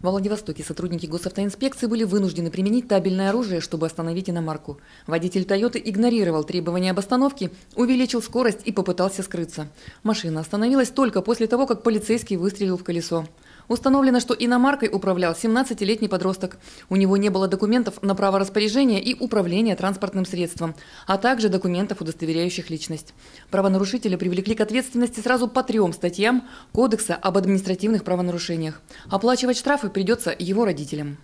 Во Владивостоке сотрудники госавтоинспекции были вынуждены применить табельное оружие, чтобы остановить иномарку. Водитель «Тойоты» игнорировал требования об остановке, увеличил скорость и попытался скрыться. Машина остановилась только после того, как полицейский выстрелил в колесо. Установлено, что иномаркой управлял 17-летний подросток. У него не было документов на право распоряжения и управления транспортным средством, а также документов, удостоверяющих личность. Правонарушителя привлекли к ответственности сразу по трем статьям Кодекса об административных правонарушениях. Оплачивать штрафы придется его родителям.